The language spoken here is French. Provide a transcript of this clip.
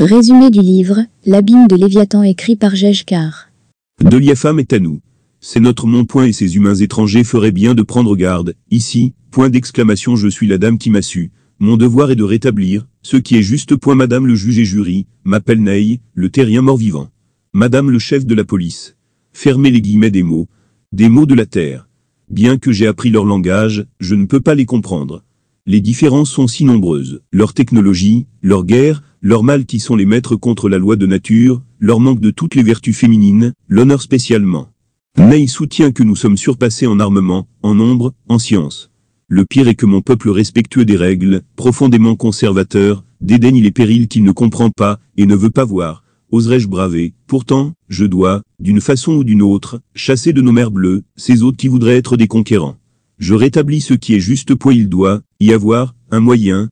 Résumé du livre L'abîme de Léviathan écrit par Jejkar. De Liafam est à nous. C'est notre mon-point et ces humains étrangers feraient bien de prendre garde. Ici, point d'exclamation je suis la dame qui m'a su. Mon devoir est de rétablir, ce qui est juste point madame le juge et jury, m'appelle Ney, le terrien mort-vivant. Madame le chef de la police. Fermez les guillemets des mots. Des mots de la terre. Bien que j'ai appris leur langage, je ne peux pas les comprendre. Les différences sont si nombreuses. Leur technologie, leur guerre, leur mal qui sont les maîtres contre la loi de nature, leur manque de toutes les vertus féminines, l'honneur spécialement. il soutient que nous sommes surpassés en armement, en nombre, en science. Le pire est que mon peuple respectueux des règles, profondément conservateur, dédaigne les périls qu'il ne comprend pas et ne veut pas voir. Oserais-je braver Pourtant, je dois, d'une façon ou d'une autre, chasser de nos mers bleues, ces autres qui voudraient être des conquérants. Je rétablis ce qui est juste poids il doit y avoir, un moyen,